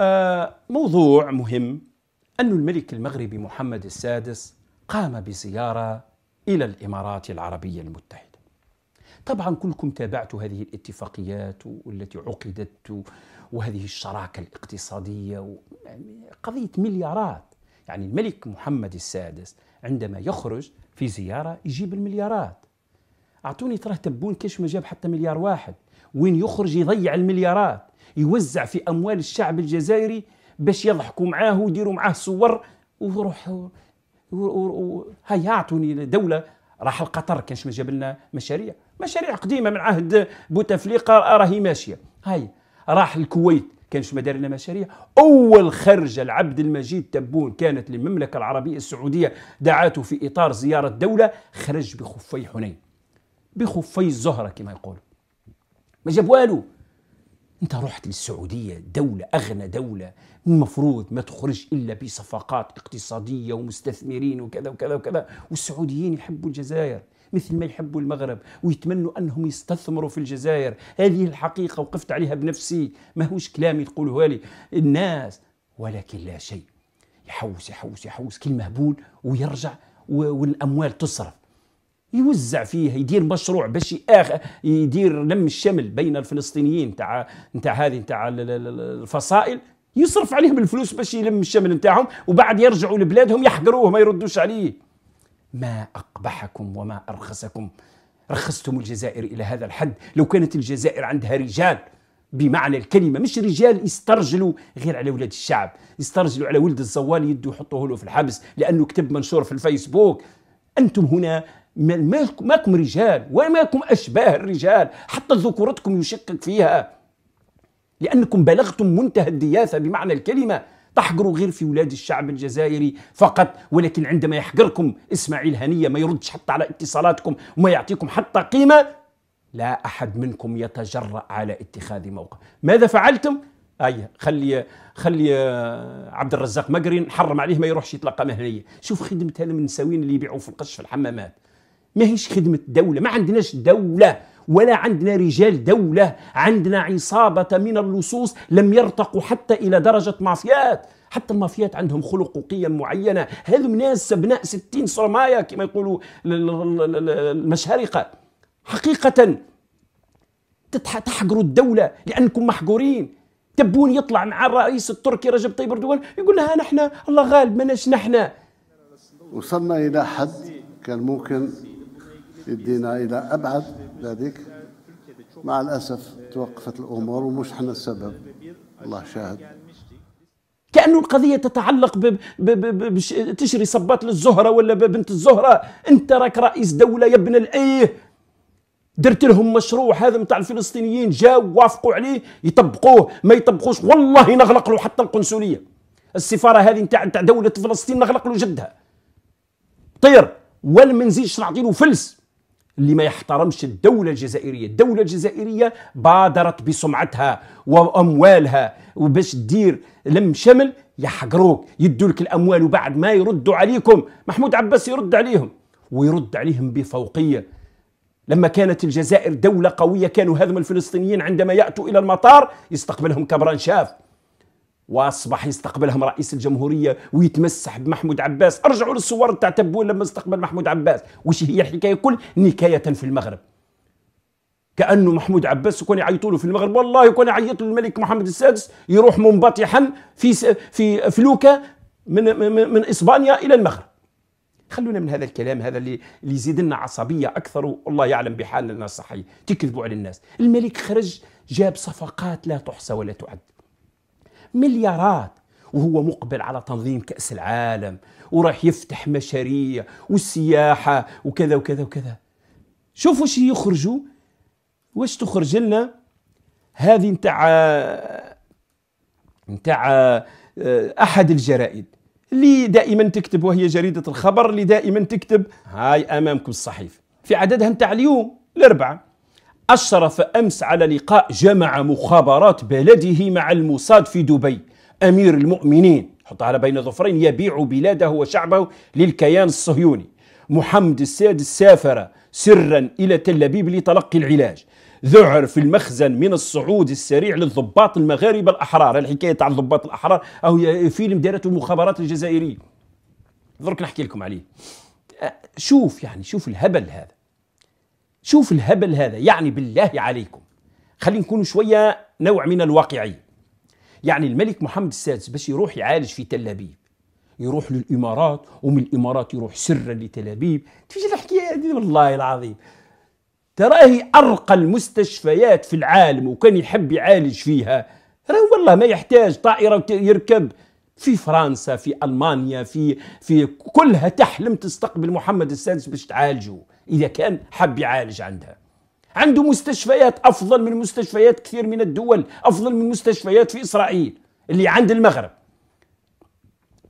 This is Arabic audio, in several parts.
آه، موضوع مهم أن الملك المغربي محمد السادس قام بزيارة إلى الإمارات العربية المتحدة طبعا كلكم تابعتوا هذه الاتفاقيات والتي عقدت وهذه الشراكة الاقتصادية يعني قضية مليارات يعني الملك محمد السادس عندما يخرج في زيارة يجيب المليارات أعطوني ترى تبون كيش ما جاب حتى مليار واحد وين يخرج يضيع المليارات يوزع في اموال الشعب الجزائري باش يضحكوا معاه ويديروا معاه صور ويروح هاي اعطوني دوله راح لقطر كانش ما جاب لنا مشاريع مشاريع قديمه من عهد بوتفليقه راهي ماشيه هاي راح الكويت كانش ما دار لنا مشاريع اول خرجه لعبد المجيد تبون كانت للمملكه العربيه السعوديه دعاته في اطار زياره دوله خرج بخفي حنين بخفي الزهره كما يقولوا ما جاب والو انت رحت للسعوديه دوله اغنى دوله المفروض ما تخرج الا بصفقات اقتصاديه ومستثمرين وكذا وكذا وكذا والسعوديين يحبوا الجزائر مثل ما يحبوا المغرب ويتمنوا انهم يستثمروا في الجزائر هذه الحقيقه وقفت عليها بنفسي ما هوش كلامي تقولوها لي الناس ولكن لا شيء يحوس يحوس يحوس كل مهبول ويرجع والاموال تصرف يوزع فيه يدير مشروع باش يأخ... يدير لم الشمل بين الفلسطينيين تاع نتاع هذه نتاع الفصائل يصرف عليهم الفلوس باش يلم الشمل نتاعهم وبعد يرجعوا لبلادهم يحقروه ما يردوش عليه ما أقبحكم وما أرخصكم رخصتم الجزائر إلى هذا الحد لو كانت الجزائر عندها رجال بمعنى الكلمة مش رجال يسترجلوا غير على ولاد الشعب يسترجلوا على ولد الزوال يدوا يحطوه له في الحبس لأنه كتب منشور في الفيسبوك أنتم هنا مالكم رجال وماكم أشباه الرجال حتى ذكورتكم يشكك فيها لأنكم بلغتم منتهى الدياثة بمعنى الكلمة تحقروا غير في ولاد الشعب الجزائري فقط ولكن عندما يحقركم إسماعيل هنية ما يردش حتى على اتصالاتكم وما يعطيكم حتى قيمة لا أحد منكم يتجرأ على اتخاذ موقف ماذا فعلتم؟ أي خلي خلي آه، عبد الرزاق مقري نحرم عليه ما يروحش يتلقى مهنيه شوف خدمة هالمنساوين اللي يبيعوا في القش في الحمامات ما هيش خدمة دولة ما عندناش دولة ولا عندنا رجال دولة عندنا عصابة من اللصوص لم يرتقوا حتى إلى درجة مافيات حتى المافيات عندهم خلق وقيم معينة هذو ناس أبناء ستين صرماية كما يقولوا المشارقة حقيقة تحقروا الدولة لأنكم محقورين تبون يطلع مع الرئيس التركي رجب طيب اردوغان يقول لها نحن الله غالب مناش نحن وصلنا إلى حد كان ممكن يدينا إلى أبعد ذلك مع الأسف توقفت الأمور ومش حنا السبب الله شاهد كأنه القضية تتعلق تشري صبات للزهرة ولا ببنت الزهرة أنت راك رئيس دولة يا ابن الأيه درت لهم مشروع هذا متاع الفلسطينيين جاوا وافقوا عليه يطبقوه ما يطبقوش والله نغلق له حتى القنصليه السفاره هذه نتاع نتاع دوله فلسطين نغلق له جدها طير ولا ما نزيدش نعطي له فلس اللي ما يحترمش الدولة الجزائرية الدولة الجزائرية بادرت بسمعتها وأموالها وباش تدير لم شمل يحقروك يدولك الأموال وبعد ما يردوا عليكم محمود عباس يرد عليهم ويرد عليهم بفوقية لما كانت الجزائر دولة قوية كانوا هذم الفلسطينيين عندما يأتوا إلى المطار يستقبلهم كبران شاف واصبح يستقبلهم رئيس الجمهوريه ويتمسح بمحمود عباس ارجعوا للصور تاع تبون لما استقبل محمود عباس وش هي الحكايه كل نكايه في المغرب كانه محمود عباس يكون يعيطوا له في المغرب والله يكون يعيط للملك محمد السادس يروح منبطحا في في فلوكه من, من من اسبانيا الى المغرب خلونا من هذا الكلام هذا اللي يزيد لنا عصبيه اكثر والله يعلم بحالنا صحيح تكذبوا على الناس الملك خرج جاب صفقات لا تحصى ولا تعد مليارات وهو مقبل على تنظيم كأس العالم وراح يفتح مشاريع والسياحة وكذا وكذا وكذا شوفوا شي يخرجوا واش تخرج لنا هذه نتاع نتاع آه، احد الجرائد اللي دائما تكتب وهي جريده الخبر اللي دائما تكتب هاي امامكم الصحيفه في عددها نتاع اليوم الاربعه أشرف أمس على لقاء جمع مخابرات بلده مع الموساد في دبي أمير المؤمنين حط على بين ظفرين يبيع بلاده وشعبه للكيان الصهيوني محمد السادس سافر سرا إلى تل أبيب لتلقي العلاج ذعر في المخزن من الصعود السريع للضباط المغاربة الأحرار الحكاية تاع الضباط الأحرار أو فيلم دارته المخابرات الجزائرية درك نحكي لكم عليه أه، شوف يعني شوف الهبل هذا شوف الهبل هذا يعني بالله عليكم خلينا نكون شوية نوع من الواقعية يعني الملك محمد السادس باش يروح يعالج في تل أبيب يروح للإمارات ومن الإمارات يروح سرا لتل أبيب تفيش الحكاية هذه والله العظيم تراهي أرقى المستشفيات في العالم وكان يحب يعالج فيها راه والله ما يحتاج طائرة يركب في فرنسا في المانيا في في كلها تحلم تستقبل محمد السادس باش تعالجه إذا كان حب يعالج عندها عنده مستشفيات أفضل من مستشفيات كثير من الدول أفضل من مستشفيات في إسرائيل اللي عند المغرب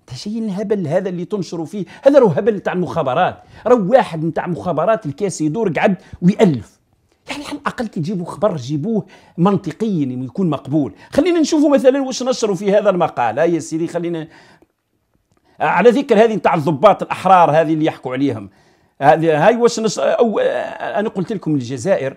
تشي شيء الهبل هذا اللي تنشروا فيه هذا راهو هبل تاع المخابرات راهو واحد نتاع مخابرات الكاس يدور قعد ويألف يعني على الاقل كي تجيبوا خبر جيبوه منطقيا يكون مقبول خلينا نشوفوا مثلا واش نشروا في هذا المقال يا سيدي خلينا على ذكر هذه نتاع الضباط الاحرار هذه اللي يحكوا عليهم هاي وسنص او انا قلت لكم الجزائر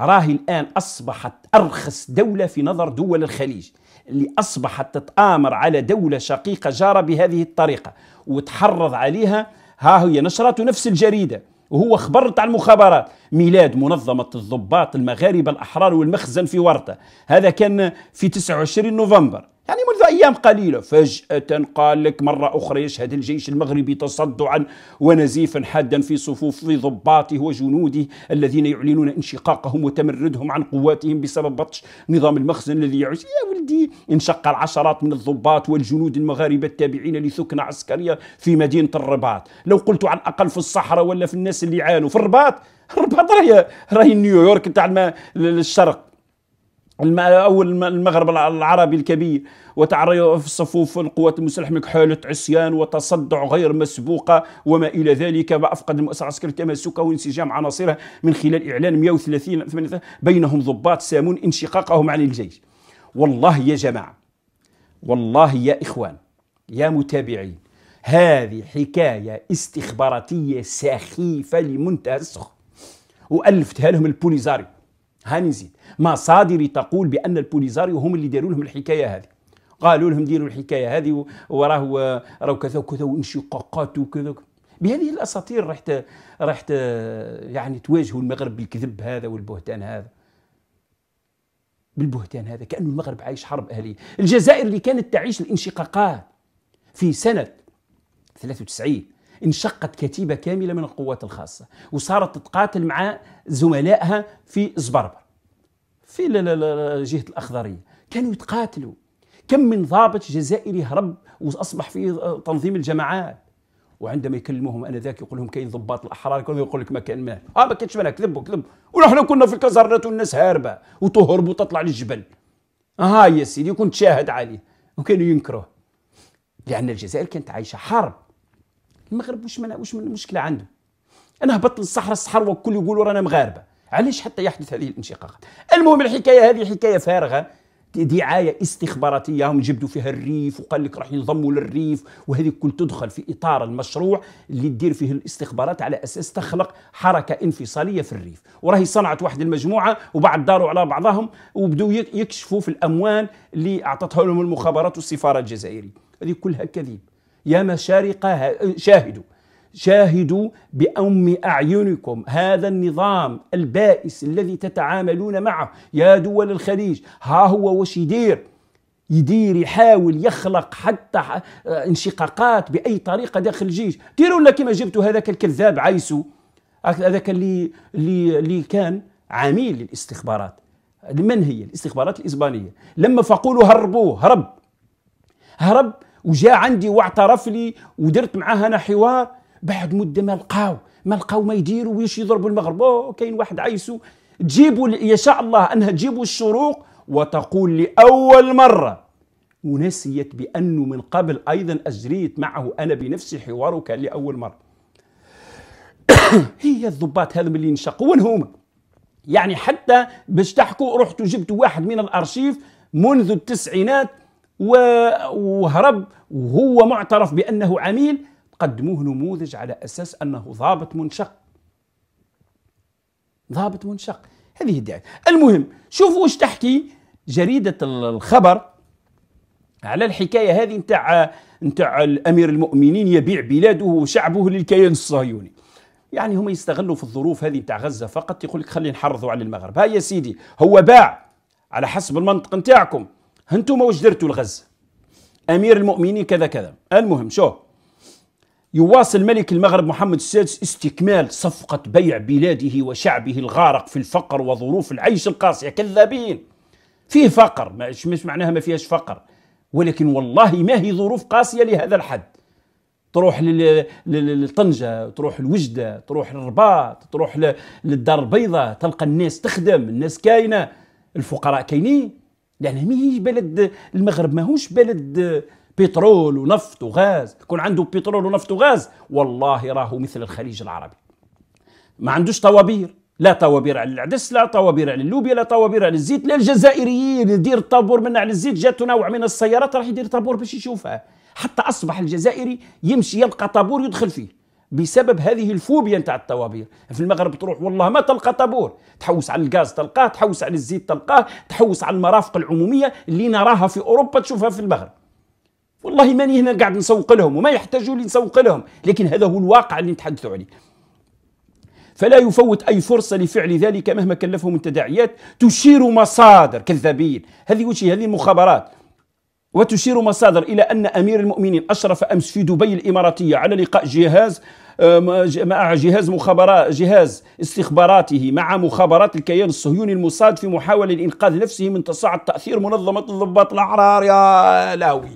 راهي الان اصبحت ارخص دوله في نظر دول الخليج اللي اصبحت تتامر على دوله شقيقه جاره بهذه الطريقه وتحرض عليها ها هي نشرته نفس الجريده وهو خبر تاع المخابرات ميلاد منظمة الضباط المغاربة الأحرار والمخزن في ورطة هذا كان في 29 نوفمبر يعني منذ أيام قليلة فجأة قال لك مرة أخرى يشهد الجيش المغربي تصدعا ونزيفا حادا في صفوف ضباطه وجنوده الذين يعلنون انشقاقهم وتمردهم عن قواتهم بسبب بطش نظام المخزن الذي يعيش يا ولدي انشق العشرات من الضباط والجنود المغاربة التابعين لثكنة عسكرية في مدينة الرباط لو قلت على الأقل في الصحراء ولا في الناس اللي عانوا في الرباط الرباط راهي راهي نيويورك تاع الشرق او المغرب العربي الكبير في صفوف القوات المسلحه حاله عصيان وتصدع غير مسبوقه وما الى ذلك وافقد المؤسسه العسكريه تماسكه وانسجام عناصرها من خلال اعلان 130 بينهم ضباط سامون انشقاقهم عن الجيش. والله يا جماعه والله يا اخوان يا متابعين هذه حكايه استخباراتيه سخيفه لمنتهى السخف والفتها لهم البوليزاريو هنزيد مصادري تقول بان البوليزاريو هم اللي داروا لهم الحكايه هذه قالوا لهم ديروا الحكايه هذه وراه راهو كذا وكذا وانشقاقات وكذا بهذه الاساطير رحت رحت يعني تواجهوا المغرب بالكذب هذا والبهتان هذا بالبهتان هذا كأنه المغرب عايش حرب أهلية الجزائر اللي كانت تعيش الانشقاقات في سنة 93 انشقت كتيبة كاملة من القوات الخاصة وصارت تتقاتل مع زملائها في زبربر في جهة الأخضرية كانوا يتقاتلوا كم من ضابط جزائري هرب وأصبح في تنظيم الجماعات وعندما يكلموهم انا ذاك يقول لهم كاين ضباط الاحرار كانوا يقول لك ما كان مال اه ما كانش مال كذبوا كذبوا ونحن كنا في الكازرنات والناس هاربه وتهرب وتطلع للجبل اه يا سيدي كنت شاهد عليه وكانوا ينكروه لان الجزائر كانت عايشه حرب المغرب واش من واش من المشكله عنده انا هبطت للصحراء الصحراء الكل يقولوا رانا مغاربه علاش حتى يحدث هذه الانشقاقات المهم الحكايه هذه حكايه فارغه دعايه استخباراتيه هم جبدوا فيها الريف وقال لك راح ينضموا للريف وهذه كل تدخل في اطار المشروع اللي تدير فيه الاستخبارات على اساس تخلق حركه انفصاليه في الريف وراهي صنعت واحد المجموعه وبعد داروا على بعضهم وبدوا يكشفوا في الاموال اللي اعطتها لهم المخابرات والسفاره الجزائريه هذه كلها كذب يا مشارق شاهدوا شاهدوا بأم أعينكم هذا النظام البائس الذي تتعاملون معه يا دول الخليج ها هو وش يدير يدير يحاول يخلق حتى آه، انشقاقات بأي طريقة داخل الجيش ديروا لك كما جبتوا هذاك الكذاب عيسو هذاك اللي اللي اللي كان عميل للاستخبارات من هي الاستخبارات الإسبانية لما فقولوا هربوه هرب هرب وجاء عندي واعترف لي ودرت معاه انا حوار بعد مده ما لقاو ما لقاو ما يديروا ويش يضربوا المغرب كاين واحد عايسو تجيبوا يا شاء الله انها تجيبوا الشروق وتقول لاول مره ونسيت بانه من قبل ايضا اجريت معه انا بنفسي حوار كان لاول مره هي الضباط هذا اللي انشقوا وين هما يعني حتى باش تحكوا رحتوا جبتوا واحد من الارشيف منذ التسعينات وهرب وهو معترف بأنه عميل قدموه نموذج على أساس أنه ضابط منشق ضابط منشق هذه الدعاية المهم شوفوا واش تحكي جريدة الخبر على الحكاية هذه نتاع نتاع الأمير المؤمنين يبيع بلاده وشعبه للكيان الصهيوني يعني هم يستغلوا في الظروف هذه نتاع غزة فقط يقول لك خلينا نحرضوا على المغرب يا سيدي هو باع على حسب المنطق نتاعكم هنتوما واش درتوا لغزه امير المؤمنين كذا كذا المهم شو يواصل ملك المغرب محمد السادس استكمال صفقة بيع بلاده وشعبه الغارق في الفقر وظروف العيش القاسية كذابين فيه فقر مش, مش معناها ما فيهاش فقر ولكن والله ما هي ظروف قاسية لهذا الحد تروح للطنجة تروح الوجدة تروح للرباط تروح للدار البيضاء تلقى الناس تخدم الناس كاينة الفقراء كاينين لان يعني ماهيش بلد المغرب ماهوش بلد بترول ونفط وغاز يكون عنده بترول ونفط وغاز والله راهو مثل الخليج العربي ما عندوش طوابير لا طوابير على العدس لا طوابير على اللوبيا لا طوابير على الزيت لا الجزائريين يدير طابور من على الزيت جات نوع من السيارات راح يدير طابور باش يشوفها حتى اصبح الجزائري يمشي يلقى طابور يدخل فيه بسبب هذه الفوبيا نتاع الطوابير في المغرب تروح والله ما تلقى طابور تحوس على الغاز تلقاه تحوس على الزيت تلقاه تحوس على المرافق العموميه اللي نراها في اوروبا تشوفها في المغرب والله ماني هنا قاعد نسوق لهم وما يحتاجوا لي نسوق لهم لكن هذا هو الواقع اللي نتحدثوا عليه فلا يفوت أي فرصة لفعل ذلك مهما كلفه من تداعيات تشير مصادر كذابين هذه وشي هذه المخابرات وتشير مصادر إلى أن أمير المؤمنين أشرف أمس في دبي الإماراتية على لقاء جهاز مع جهاز مخابرات جهاز استخباراته مع مخابرات الكيان الصهيوني المصاد في محاولة لإنقاذ نفسه من تصاعد تأثير منظمة الضباط الأحرار يا لهوي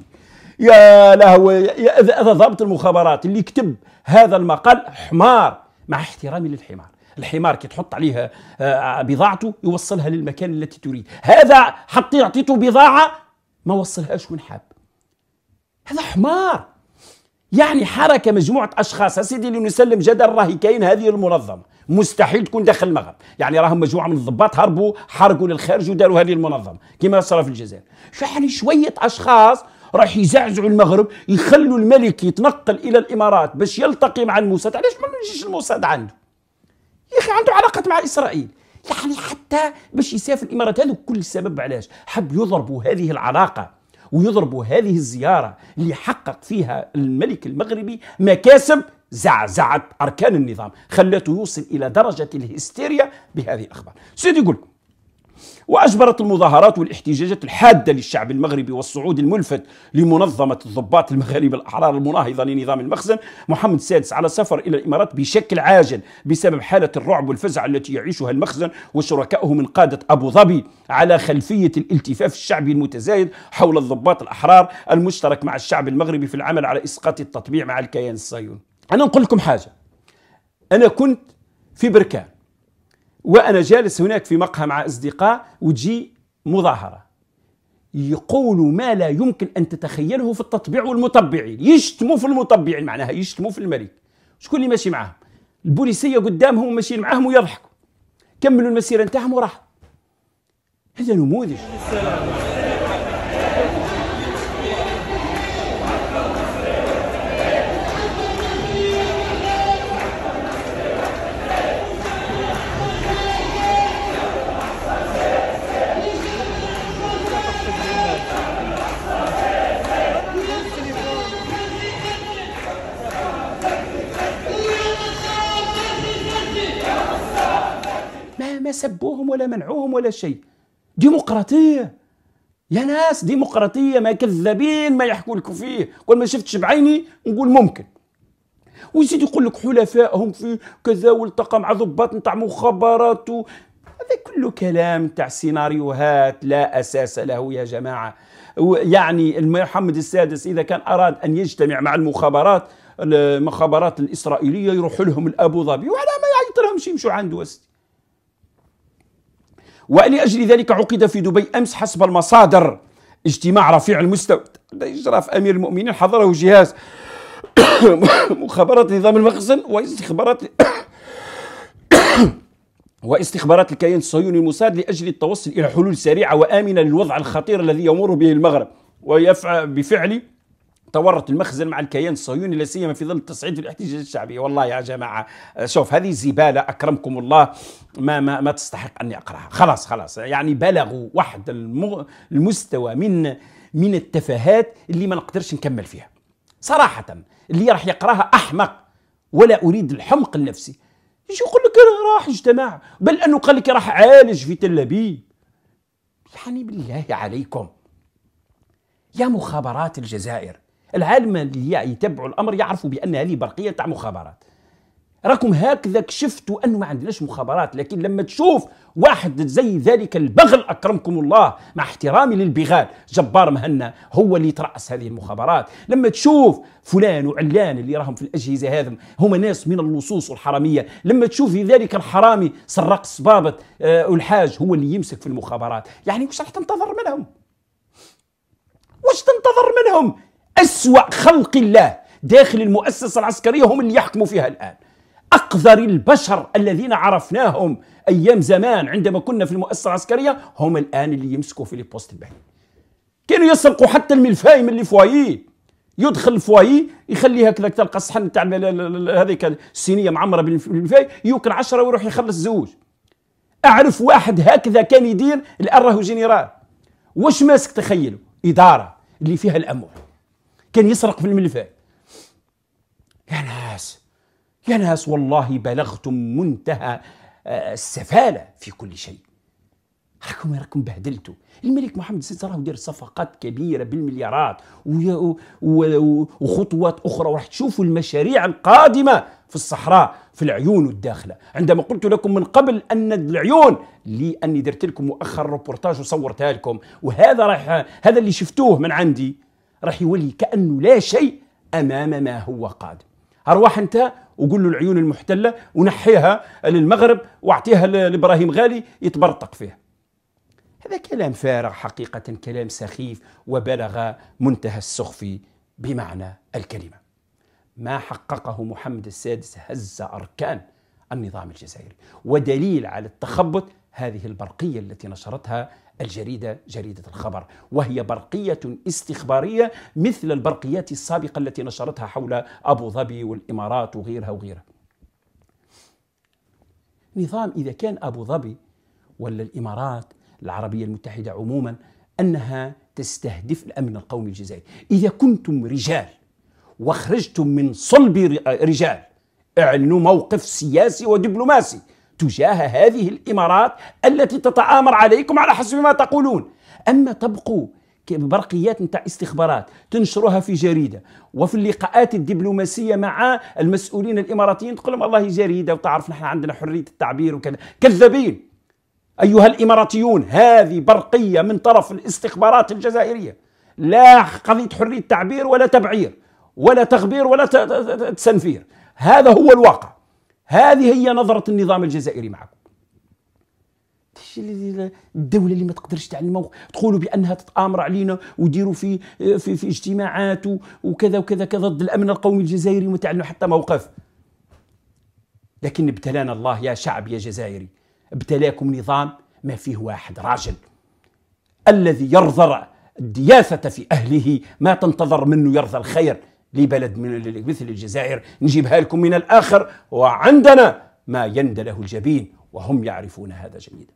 يا لهوي هذا ضابط المخابرات اللي كتب هذا المقال حمار مع احترامي للحمار الحمار كي تحط عليها آه، بضاعته يوصلها للمكان التي تريد هذا حطي اعطيته بضاعة ما وصلهاش وين حاب هذا حمار يعني حركه مجموعه اشخاص سيدي اللي نسلم جدل راهي كاين هذه المنظمه مستحيل تكون داخل المغرب يعني راهم مجموعه من الضباط هربوا حرقوا للخارج وداروا هذه المنظمه كما صار في الجزائر شحن شويه اشخاص راح يزعزعوا المغرب يخلوا الملك يتنقل الى الامارات باش يلتقي مع الموساد علاش ما نجيش الموساد عنده يا اخي عنده علاقات مع اسرائيل يعني حتى باش يسافر الامارات هذا كل سبب علاش حب يضربوا هذه العلاقه ويضربوا هذه الزيارة اللي حقق فيها الملك المغربي مكاسب زعزعت أركان النظام خلته يوصل إلى درجة الهستيريا بهذه الأخبار سيدي يقول وأجبرت المظاهرات والاحتجاجات الحادة للشعب المغربي والصعود الملفت لمنظمة الضباط المغاربة الأحرار المناهضة لنظام المخزن محمد السادس على سفر إلى الإمارات بشكل عاجل بسبب حالة الرعب والفزع التي يعيشها المخزن وشركائه من قادة أبو ظبي على خلفية الالتفاف الشعبي المتزايد حول الضباط الأحرار المشترك مع الشعب المغربي في العمل على إسقاط التطبيع مع الكيان الصهيوني أنا نقول لكم حاجة أنا كنت في بركان وانا جالس هناك في مقهى مع اصدقاء وتجي مظاهره يقولوا ما لا يمكن ان تتخيله في التطبيع والمطبعين يشتموا في المطبعين معناها يشتموا في الملك شكون اللي ماشي معاهم البوليسيه قدامهم ماشيين معاهم ويضحكوا كملوا المسيره نتاعهم وراحوا هذا نموذج ولا منعوهم ولا شيء ديمقراطيه يا ناس ديمقراطيه ما كذابين ما يحكوا لكم فيه كل ما شفتش بعيني نقول ممكن ويزيد يقول لك حلفائهم في كذا والتقى مع ضباط نتاع مخابرات هذا كله كلام تاع سيناريوهات لا اساس له يا جماعه يعني محمد السادس اذا كان اراد ان يجتمع مع المخابرات المخابرات الاسرائيليه يروح لهم لابو ظبي وعلى ما يعيط لهم يمشوا عنده ولأجل ذلك عقد في دبي أمس حسب المصادر اجتماع رفيع المستوى إشراف أمير المؤمنين حضره جهاز مخابرات نظام المخزن واستخبارات واستخبارات الكيان الصهيوني الموساد لأجل التوصل إلى حلول سريعة وآمنة للوضع الخطير الذي يمر به المغرب ويفعل بفعل تورط المخزن مع الكيان الصهيوني لا سيما في ظل التصعيد الاحتجاجات الشعبيه، والله يا جماعه شوف هذه زباله اكرمكم الله ما ما ما تستحق اني اقراها، خلاص خلاص يعني بلغوا واحد المستوى من من التفاهات اللي ما نقدرش نكمل فيها. صراحه اللي راح يقراها احمق ولا اريد الحمق النفسي. يجي يقول لك راح اجتماع، بل انه قال لك راح عالج في تل ابيب. يعني بالله عليكم يا مخابرات الجزائر العالم اللي يتبعوا الامر يعرفوا بان هذه برقيه تاع مخابرات راكم هكذا كشفتوا انه ما عندناش مخابرات لكن لما تشوف واحد زي ذلك البغل اكرمكم الله مع احترامي للبغال جبار مهنا هو اللي يتراس هذه المخابرات لما تشوف فلان وعلان اللي راهم في الاجهزه هذم هما ناس من اللصوص والحراميه لما تشوف في ذلك الحرامي سراق صبابه آه الحاج هو اللي يمسك في المخابرات يعني واش راح تنتظر منهم واش تنتظر منهم أسوأ خلق الله داخل المؤسسة العسكرية هم اللي يحكموا فيها الآن أقذر البشر الذين عرفناهم أيام زمان عندما كنا في المؤسسة العسكرية هم الآن اللي يمسكوا في البوست البحري كانوا يسرقوا حتى الملفاي من الفوايي يدخل الفوايي يخلي هكذا تلقى الصحن تاع هذيك الصينيه معمره بالملفاي يوكل عشرة ويروح يخلص زوج اعرف واحد هكذا كان يدير الان راهو جنرال واش ماسك تخيلوا اداره اللي فيها الاموال كان يسرق في الملفات يا ناس يا ناس والله بلغتم منتهى آه، السفاله في كل شيء راكم راكم بهدلتوا الملك محمد السادس راه دير صفقات كبيره بالمليارات وخطوات اخرى وراح تشوفوا المشاريع القادمه في الصحراء في العيون والداخله عندما قلت لكم من قبل ان العيون لاني درت لكم مؤخرا روبورتاج وصورتها لكم وهذا راح هذا اللي شفتوه من عندي راح يولي كانه لا شيء امام ما هو قادم اروح انت وقول له العيون المحتله ونحيها للمغرب واعطيها لابراهيم غالي يتبرطق فيها هذا كلام فارغ حقيقه كلام سخيف وبلغ منتهى السخف بمعنى الكلمه ما حققه محمد السادس هز اركان النظام الجزائري ودليل على التخبط هذه البرقيه التي نشرتها الجريدة جريدة الخبر وهي برقية استخبارية مثل البرقيات السابقة التي نشرتها حول أبو ظبي والإمارات وغيرها وغيرها نظام إذا كان أبو ظبي ولا الإمارات العربية المتحدة عموما أنها تستهدف الأمن القومي الجزائري إذا كنتم رجال وخرجتم من صلب رجال اعلنوا موقف سياسي ودبلوماسي تجاه هذه الامارات التي تتآمر عليكم على حسب ما تقولون اما تبقوا برقيات نتاع استخبارات تنشروها في جريده وفي اللقاءات الدبلوماسيه مع المسؤولين الاماراتيين تقول لهم والله جريده وتعرف نحن عندنا حريه التعبير وكذا كذابين ايها الاماراتيون هذه برقيه من طرف الاستخبارات الجزائريه لا قضيه حريه تعبير ولا تبعير ولا تغبير ولا تسنفير هذا هو الواقع هذه هي نظرة النظام الجزائري معكم الدولة اللي ما تقدرش تعلم الموقف تقولوا بأنها تتآمر علينا وديروا في في في اجتماعات وكذا وكذا كذا ضد الأمن القومي الجزائري وما تعلنوا حتى موقف لكن ابتلانا الله يا شعب يا جزائري ابتلاكم نظام ما فيه واحد راجل الذي يرضى الدياثة في أهله ما تنتظر منه يرضى الخير لبلد من مثل الجزائر نجيبها لكم من الآخر وعندنا ما يندله الجبين وهم يعرفون هذا جيدا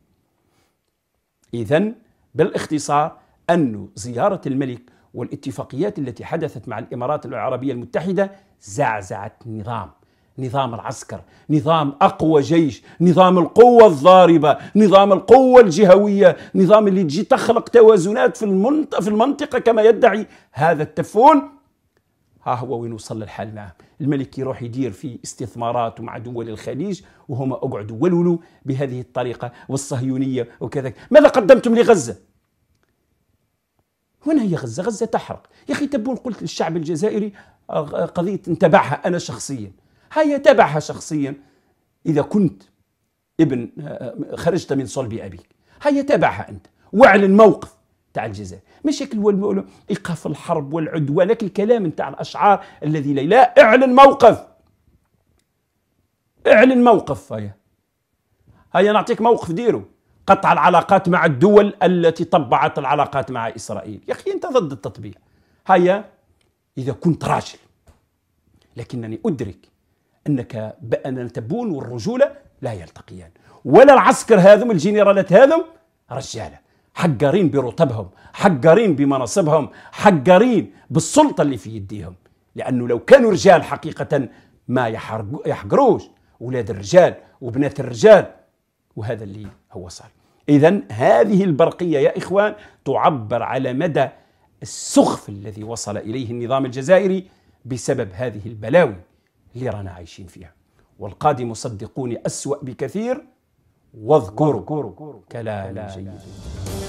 إذا بالاختصار أن زيارة الملك والاتفاقيات التي حدثت مع الإمارات العربية المتحدة زعزعت نظام نظام العسكر نظام أقوى جيش نظام القوة الضاربة نظام القوة الجهوية نظام اللي تجي تخلق توازنات في, في المنطقة كما يدعي هذا التفون ها هو وين وصل الحال معه الملك يروح يدير في استثمارات ومع دول الخليج وهما اقعدوا ولولوا بهذه الطريقه والصهيونيه وكذا ماذا قدمتم لغزه وين هي غزه غزه تحرق يا اخي تبون قلت للشعب الجزائري آه، قضيه انتبعها انا شخصيا هيا تبعها شخصيا اذا كنت ابن آه، آه، خرجت من صلب ابيك هيا تبعها انت واعلن موقف تاع الجزائر ماشي ايقاف الحرب والعدوان لكن الكلام نتاع الاشعار الذي لا, لا اعلن موقف اعلن موقف هيا هيا نعطيك موقف ديرو قطع العلاقات مع الدول التي طبعت العلاقات مع اسرائيل يا اخي انت ضد التطبيع هيا اذا كنت راجل لكنني ادرك انك بان التبون والرجوله لا يلتقيان ولا العسكر هذم الجنرالات هذم رجاله حقارين برتبهم حقارين بمناصبهم حقارين بالسلطة اللي في يديهم لأنه لو كانوا رجال حقيقة ما يحقروش أولاد الرجال وبنات الرجال وهذا اللي هو صار إذا هذه البرقية يا إخوان تعبر على مدى السخف الذي وصل إليه النظام الجزائري بسبب هذه البلاوي اللي رانا عايشين فيها والقادم صدقوني أسوأ بكثير واذكروا كلام جيد